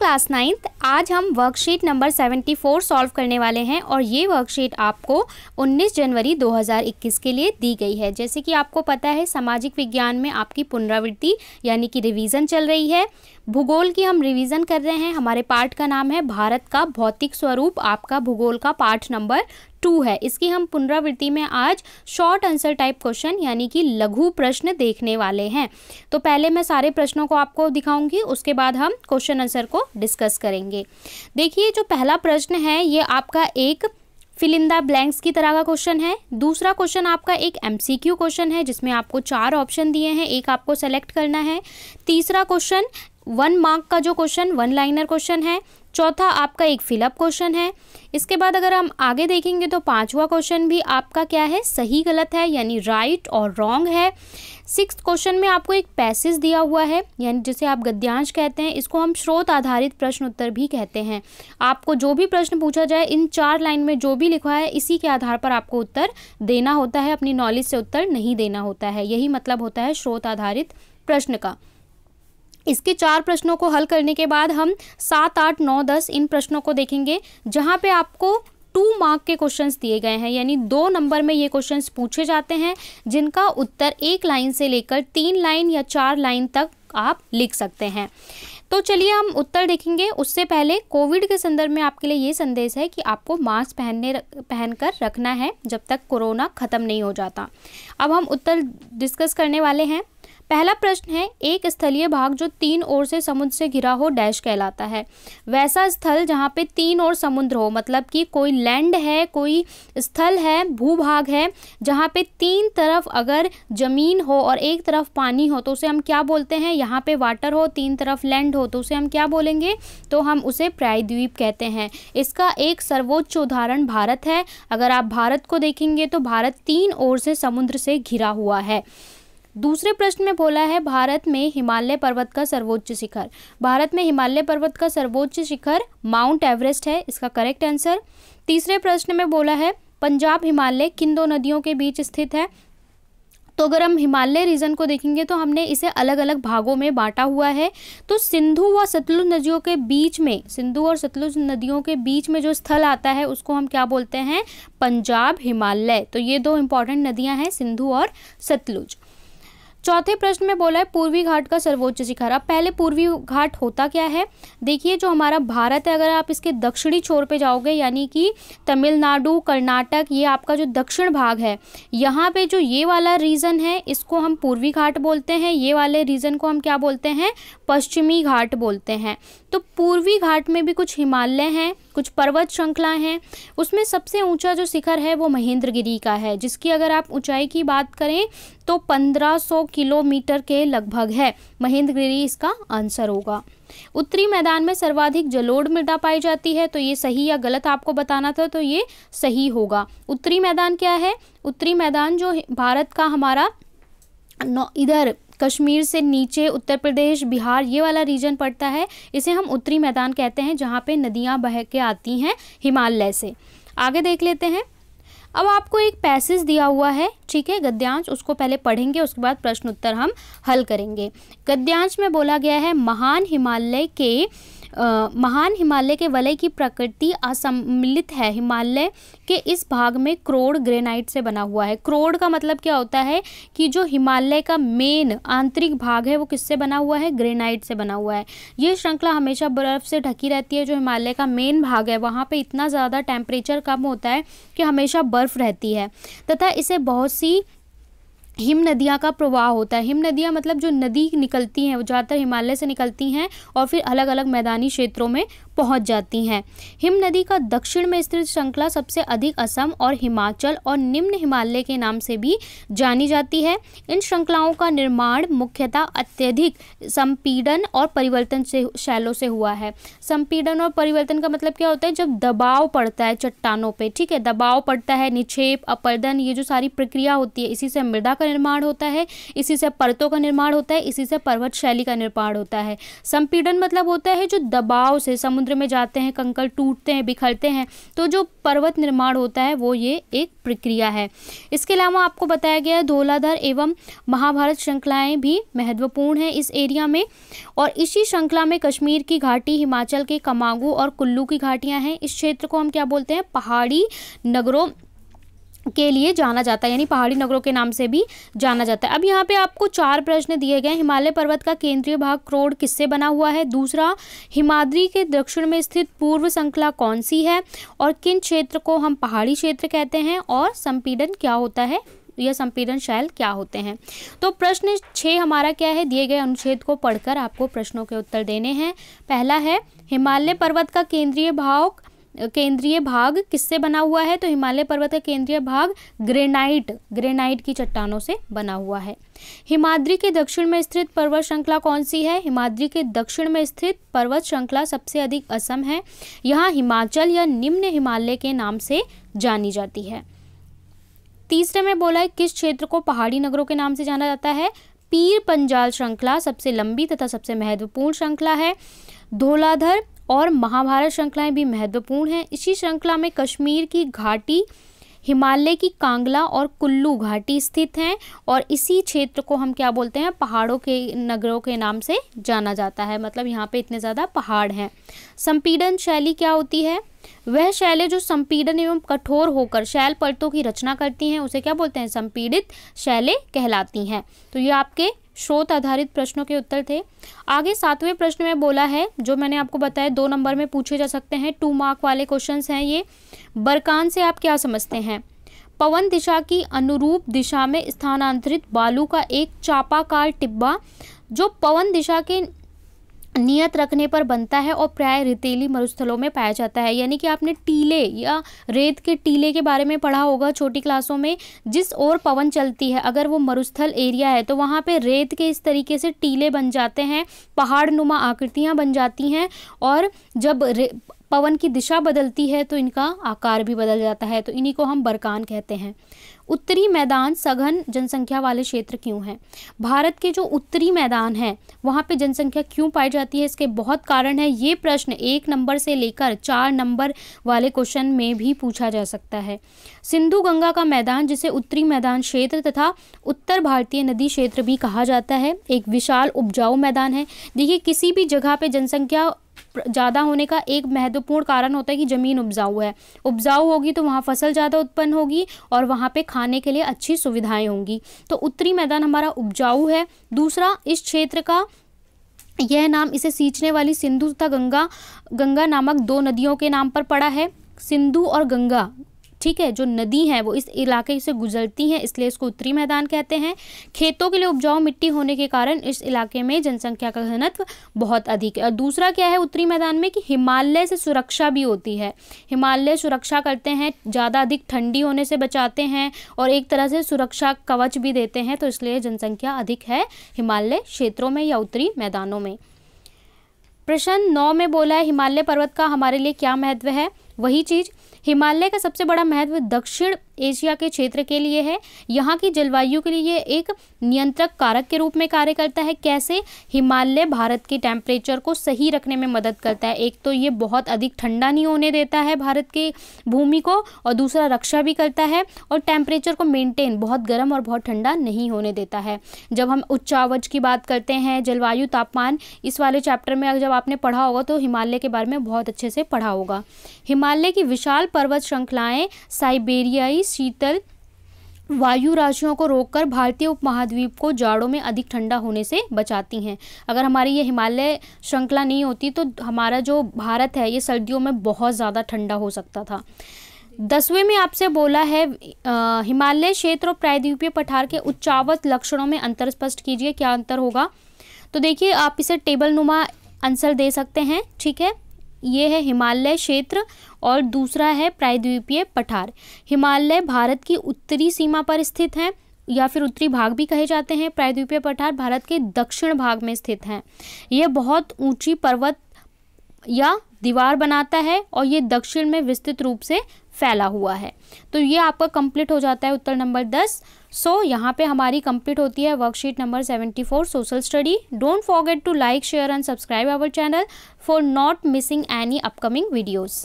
class ninth आज हम worksheet number 74 solve करने वाले हैं और ये वर्कशीट आपको 19 जनवरी 2021 के लिए दी गई है जैसे कि आपको पता है सामाजिक विज्ञान में आपकी पुनरावृत्ति यानी कि रिवीजन चल रही है भूगोल की हम रिवीजन कर रहे हैं हमारे पाठ का नाम है भारत का भौतिक स्वरूप आपका भूगोल का पाठ नंबर टू है इसकी हम पुनरावृत्ति में आज शॉर्ट आंसर टाइप क्वेश्चन यानी कि लघु प्रश्न देखने वाले हैं तो पहले मैं सारे प्रश्नों को आपको दिखाऊंगी उसके बाद हम क्वेश्चन आंसर को डिस्कस करेंगे देखिए जो पहला प्रश्न है ये आपका एक फिलिंदा ब्लैंक्स की तरह का क्वेश्चन है दूसरा क्वेश्चन आपका एक एमसीक्यू क्वेश्चन है जिसमें आपको चार ऑप्शन दिए हैं एक आपको सेलेक्ट करना है तीसरा क्वेश्चन वन मार्क का जो क्वेश्चन वन लाइनर क्वेश्चन है चौथा आपका एक फिलअप क्वेश्चन है इसके बाद अगर हम आगे देखेंगे तो पांचवा क्वेश्चन भी आपका क्या है सही गलत है यानी राइट और रॉन्ग है सिक्स क्वेश्चन में आपको एक पैसेज दिया हुआ है यानी जिसे आप गद्यांश कहते हैं इसको हम स्रोत आधारित प्रश्न उत्तर भी कहते हैं आपको जो भी प्रश्न पूछा जाए इन चार लाइन में जो भी लिखा है इसी के आधार पर आपको उत्तर देना होता है अपनी नॉलेज से उत्तर नहीं देना होता है यही मतलब होता है स्रोत आधारित प्रश्न का इसके चार प्रश्नों को हल करने के बाद हम सात आठ नौ दस इन प्रश्नों को देखेंगे जहाँ पे आपको टू मार्क के क्वेश्चंस दिए गए हैं यानी दो नंबर में ये क्वेश्चंस पूछे जाते हैं जिनका उत्तर एक लाइन से लेकर तीन लाइन या चार लाइन तक आप लिख सकते हैं तो चलिए हम उत्तर देखेंगे उससे पहले कोविड के संदर्भ में आपके लिए ये संदेश है कि आपको मास्क पहनने पहनकर रखना है जब तक कोरोना ख़त्म नहीं हो जाता अब हम उत्तर डिस्कस करने वाले हैं पहला प्रश्न है एक स्थलीय भाग जो तीन ओर से समुद्र से घिरा हो डैश कहलाता है वैसा स्थल जहाँ पे तीन ओर समुद्र हो मतलब कि कोई लैंड है कोई स्थल है भूभाग है जहाँ पे तीन तरफ अगर ज़मीन हो और एक तरफ पानी हो तो उसे हम क्या बोलते हैं यहाँ पे वाटर हो तीन तरफ लैंड हो तो उसे हम क्या बोलेंगे तो हम उसे प्रायद्वीप कहते हैं इसका एक सर्वोच्च उदाहरण भारत है अगर आप भारत को देखेंगे तो भारत तीन ओर से समुद्र से घिरा हुआ है दूसरे प्रश्न में बोला है भारत में हिमालय पर्वत का सर्वोच्च शिखर भारत में हिमालय पर्वत का सर्वोच्च शिखर माउंट एवरेस्ट है इसका करेक्ट आंसर तीसरे प्रश्न में बोला है पंजाब हिमालय किन दो नदियों के बीच स्थित है तो अगर हम हिमालय रीजन को देखेंगे तो हमने इसे अलग अलग भागों में बांटा हुआ है तो सिंधु व सतलुज नदियों के बीच में सिंधु और सतलुज नदियों के बीच में जो स्थल आता है उसको हम क्या बोलते हैं पंजाब हिमालय तो ये दो इंपॉर्टेंट नदियां हैं सिंधु और सतलुज चौथे प्रश्न में बोला है पूर्वी घाट का सर्वोच्च शिखर अब पहले पूर्वी घाट होता क्या है देखिए जो हमारा भारत है अगर आप इसके दक्षिणी छोर पे जाओगे यानी कि तमिलनाडु कर्नाटक ये आपका जो दक्षिण भाग है यहाँ पे जो ये वाला रीजन है इसको हम पूर्वी घाट बोलते हैं ये वाले रीजन को हम क्या बोलते हैं पश्चिमी घाट बोलते हैं तो पूर्वी घाट में भी कुछ हिमालय हैं कुछ पर्वत श्रृंखलाएं हैं उसमें सबसे ऊंचा जो शिखर है वो महेंद्रगिरी का है जिसकी अगर आप ऊंचाई की बात करें तो 1500 किलोमीटर के लगभग है महेंद्रगिरी इसका आंसर होगा उत्तरी मैदान में सर्वाधिक जलोढ़ मृदा पाई जाती है तो ये सही या गलत आपको बताना था तो ये सही होगा उत्तरी मैदान क्या है उत्तरी मैदान जो भारत का हमारा इधर कश्मीर से नीचे उत्तर प्रदेश बिहार ये वाला रीजन पड़ता है इसे हम उत्तरी मैदान कहते हैं जहाँ पे नदियाँ बह के आती हैं हिमालय से आगे देख लेते हैं अब आपको एक पैसेज दिया हुआ है ठीक है गद्यांश उसको पहले पढ़ेंगे उसके बाद प्रश्न उत्तर हम हल करेंगे गद्यांश में बोला गया है महान हिमालय के महान हिमालय के वलय की प्रकृति असम्मिलित है हिमालय के इस भाग में क्रोड ग्रेनाइट से बना हुआ है क्रोड का मतलब क्या होता है कि जो हिमालय का मेन आंतरिक भाग है वो किससे बना हुआ है ग्रेनाइट से बना हुआ है ये श्रृंखला हमेशा बर्फ़ से ढकी रहती है जो हिमालय का मेन भाग है वहाँ पर इतना ज़्यादा टेम्परेचर कम होता है कि हमेशा बर्फ़ रहती है तथा इसे बहुत सी हिम नदियाँ का प्रवाह होता है हिम नदियाँ मतलब जो नदी निकलती हैं वो ज़्यादातर हिमालय से निकलती हैं और फिर अलग अलग मैदानी क्षेत्रों में पहुंच जाती हैं हिम नदी का दक्षिण में स्थित श्रृंखला सबसे अधिक असम और हिमाचल और निम्न हिमालय के नाम से भी जानी जाती है इन श्रृंखलाओं का निर्माण मुख्यतः अत्यधिक संपीड़न और परिवर्तन से शैलों से हुआ है संपीड़न और परिवर्तन का मतलब क्या होता है जब दबाव पड़ता है चट्टानों पर ठीक है दबाव पड़ता है निक्षेप अपर्दन ये जो सारी प्रक्रिया होती है इसी से मृदा का निर्माण होता है इसी से परतों का निर्माण होता है इसी से पर्वत शैली का निर्माण होता है संपीड़न मतलब होता है जो दबाव से समुद्र समुद्र में जाते हैं कंकल टूटते हैं बिखरते हैं तो जो पर्वत निर्माण होता है वो ये एक प्रक्रिया है इसके अलावा आपको बताया गया है धोलाधर एवं महाभारत श्रृंखलाएं भी महत्वपूर्ण हैं इस एरिया में और इसी श्रृंखला में कश्मीर की घाटी हिमाचल के कमागू और कुल्लू की घाटियाँ हैं इस क्षेत्र को हम क्या बोलते हैं पहाड़ी नगरों के लिए जाना जाता है यानी पहाड़ी नगरों के नाम से भी जाना जाता है अब यहाँ पे आपको चार प्रश्न दिए गए हिमालय पर्वत का केंद्रीय भाग क्रोड किससे बना हुआ है दूसरा हिमाद्री के दक्षिण में स्थित पूर्व श्रृंखला कौन सी है और किन क्षेत्र को हम पहाड़ी क्षेत्र कहते हैं और संपीड़न क्या होता है यह संपीड़न शैल क्या होते हैं तो प्रश्न छः हमारा क्या है दिए गए अनुच्छेद को पढ़कर आपको प्रश्नों के उत्तर देने हैं पहला है हिमालय पर्वत का केंद्रीय भाग केंद्रीय भाग किससे बना हुआ है तो हिमालय पर्वत का केंद्रीय भाग ग्रेनाइट ग्रेनाइट की चट्टानों से बना हुआ है हिमाद्री के दक्षिण में स्थित पर्वत श्रृंखला कौन सी है हिमाद्री के दक्षिण में स्थित पर्वत श्रृंखला सबसे अधिक असम है यहाँ हिमाचल या निम्न हिमालय के नाम से जानी जाती है तीसरे में बोला है किस क्षेत्र को पहाड़ी नगरों के नाम से जाना जाता है पीर पंजाल श्रृंखला सबसे लंबी तथा सबसे महत्वपूर्ण श्रृंखला है धोलाधर और महाभारत श्रृंखलाएं भी महत्वपूर्ण हैं इसी श्रृंखला में कश्मीर की घाटी हिमालय की कांगला और कुल्लू घाटी स्थित हैं और इसी क्षेत्र को हम क्या बोलते हैं पहाड़ों के नगरों के नाम से जाना जाता है मतलब यहाँ पे इतने ज़्यादा पहाड़ हैं संपीड़न शैली क्या होती है वह शैलें जो संपीड़न एवं कठोर होकर शैल पर्तों की रचना करती हैं उसे क्या बोलते हैं संपीड़ित शैलें कहलाती हैं तो ये आपके स्रोत आधारित प्रश्नों के उत्तर थे आगे सातवें प्रश्न में बोला है जो मैंने आपको बताया दो नंबर में पूछे जा सकते हैं टू मार्क वाले क्वेश्चंस हैं ये बरकान से आप क्या समझते हैं पवन दिशा की अनुरूप दिशा में स्थानांतरित बालू का एक चापाकार टिब्बा जो पवन दिशा के नियत रखने पर बनता है और प्राय रेतीली मरुस्थलों में पाया जाता है यानी कि आपने टीले या रेत के टीले के बारे में पढ़ा होगा छोटी क्लासों में जिस ओर पवन चलती है अगर वो मरुस्थल एरिया है तो वहाँ पे रेत के इस तरीके से टीले बन जाते हैं पहाड़ नुमा आकृतियाँ बन जाती हैं और जब पवन की दिशा बदलती है तो इनका आकार भी बदल जाता है तो इन्हीं को हम बरकान कहते हैं उत्तरी मैदान सघन जनसंख्या वाले क्षेत्र क्यों हैं भारत के जो उत्तरी मैदान है वहाँ पे जनसंख्या क्यों पाई जाती है इसके बहुत कारण है ये प्रश्न एक नंबर से लेकर चार नंबर वाले क्वेश्चन में भी पूछा जा सकता है सिंधु गंगा का मैदान जिसे उत्तरी मैदान क्षेत्र तथा उत्तर भारतीय नदी क्षेत्र भी कहा जाता है एक विशाल उपजाऊ मैदान है देखिए किसी भी जगह पर जनसंख्या ज़्यादा होने का एक महत्वपूर्ण कारण होता है कि ज़मीन उपजाऊ है उपजाऊ होगी तो वहाँ फसल ज़्यादा उत्पन्न होगी और वहाँ पे खाने के लिए अच्छी सुविधाएं होंगी तो उत्तरी मैदान हमारा उपजाऊ है दूसरा इस क्षेत्र का यह नाम इसे सींचने वाली सिंधु तथा गंगा गंगा नामक दो नदियों के नाम पर पड़ा है सिंधु और गंगा ठीक है जो नदी है वो इस इलाके से गुजरती हैं इसलिए इसको उत्तरी मैदान कहते हैं खेतों के लिए उपजाऊ मिट्टी होने के कारण इस इलाके में जनसंख्या का घनत्व बहुत अधिक है और दूसरा क्या है उत्तरी मैदान में कि हिमालय से सुरक्षा भी होती है हिमालय सुरक्षा करते हैं ज़्यादा अधिक ठंडी होने से बचाते हैं और एक तरह से सुरक्षा कवच भी देते हैं तो इसलिए जनसंख्या अधिक है हिमालय क्षेत्रों में या उत्तरी मैदानों में प्रश्न नौ में बोला है हिमालय पर्वत का हमारे लिए क्या महत्व है वही चीज़ हिमालय का सबसे बड़ा महत्व दक्षिण एशिया के क्षेत्र के लिए है यहाँ की जलवायु के लिए एक नियंत्रक कारक के रूप में कार्य करता है कैसे हिमालय भारत के टेम्परेचर को सही रखने में मदद करता है एक तो ये बहुत अधिक ठंडा नहीं होने देता है भारत की भूमि को और दूसरा रक्षा भी करता है और टेम्परेचर को मेनटेन बहुत गर्म और बहुत ठंडा नहीं होने देता है जब हम उच्चावज की बात करते हैं जलवायु तापमान इस वाले चैप्टर में जब आपने पढ़ा होगा तो हिमालय के बारे में बहुत अच्छे से पढ़ा होगा हिमालय हिमालय की विशाल पर्वत श्रृंखलाएं साइबेरियाई शीतल वायु राशियों को रोककर भारतीय उपमहाद्वीप को जाड़ों में अधिक ठंडा होने से बचाती हैं अगर हमारी ये हिमालय श्रृंखला नहीं होती तो हमारा जो भारत है ये सर्दियों में बहुत ज़्यादा ठंडा हो सकता था दसवें में आपसे बोला है हिमालय क्षेत्र और प्रायद्वीपीय पठार के उच्चावत लक्षणों में अंतर स्पष्ट कीजिए क्या अंतर होगा तो देखिए आप इसे टेबल नुमा आंसर दे सकते हैं ठीक है ये है हिमालय क्षेत्र और दूसरा है प्रायद्वीपीय पठार हिमालय भारत की उत्तरी सीमा पर स्थित है या फिर उत्तरी भाग भी कहे जाते हैं प्रायद्वीपीय पठार भारत के दक्षिण भाग में स्थित हैं यह बहुत ऊंची पर्वत या दीवार बनाता है और ये दक्षिण में विस्तृत रूप से फैला हुआ है तो ये आपका कंप्लीट हो जाता है उत्तर नंबर दस सो so, यहाँ पे हमारी कंप्लीट होती है worksheet number seventy four social study don't forget to like share and subscribe our channel for not missing any upcoming videos